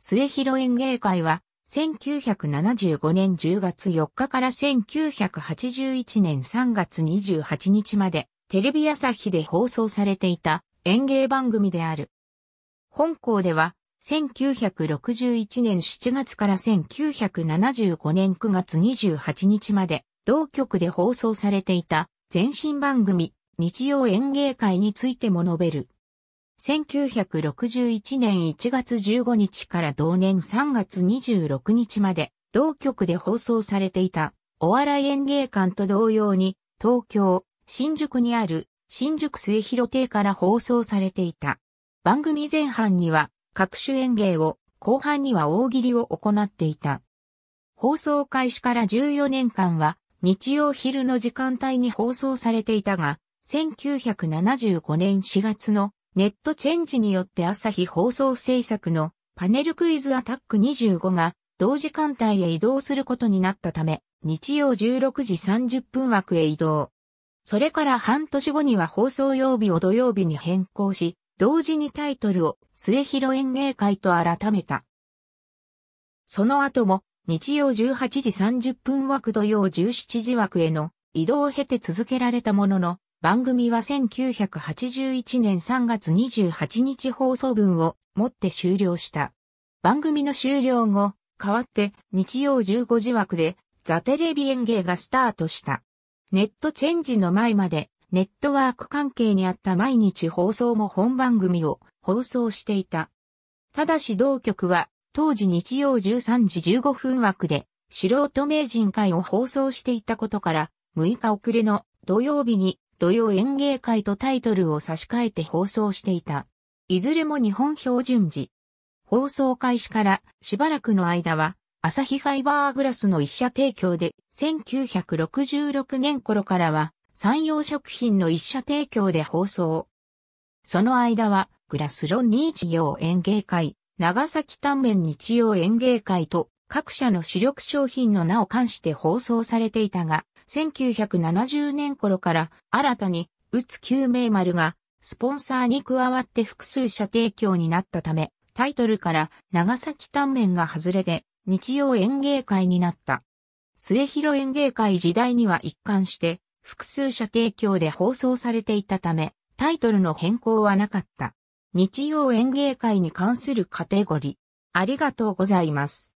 末広演芸会は、1975年10月4日から1981年3月28日まで、テレビ朝日で放送されていた演芸番組である。本校では、1961年7月から1975年9月28日まで、同局で放送されていた前身番組、日曜演芸会についても述べる。1961年1月15日から同年3月26日まで、同局で放送されていた、お笑い演芸館と同様に、東京、新宿にある、新宿末広亭から放送されていた。番組前半には、各種演芸を、後半には大喜利を行っていた。放送開始から14年間は、日曜昼の時間帯に放送されていたが、1975年4月のネットチェンジによって朝日放送制作のパネルクイズアタック25が同時間帯へ移動することになったため、日曜16時30分枠へ移動。それから半年後には放送曜日を土曜日に変更し、同時にタイトルを末広演芸会と改めた。その後も日曜18時30分枠土曜17時枠への移動を経て続けられたものの、番組は1981年3月28日放送分をもって終了した。番組の終了後、代わって日曜15時枠でザ・テレビ演芸がスタートした。ネットチェンジの前までネットワーク関係にあった毎日放送も本番組を放送していた。ただし同局は当時日曜13時15分枠で素人名人会を放送していたことから6日遅れの土曜日に土曜演芸会とタイトルを差し替えて放送していた。いずれも日本標準時。放送開始からしばらくの間は、朝日ファイバーグラスの一社提供で、1966年頃からは、産業食品の一社提供で放送。その間は、グラスロン日曜演芸会、長崎タンメン日曜演芸会と、各社の主力商品の名を冠して放送されていたが、1970年頃から新たに、宇津救命丸が、スポンサーに加わって複数社提供になったため、タイトルから長崎タ面が外れで、日曜演芸会になった。末広演芸会時代には一貫して、複数社提供で放送されていたため、タイトルの変更はなかった。日曜演芸会に関するカテゴリー。ありがとうございます。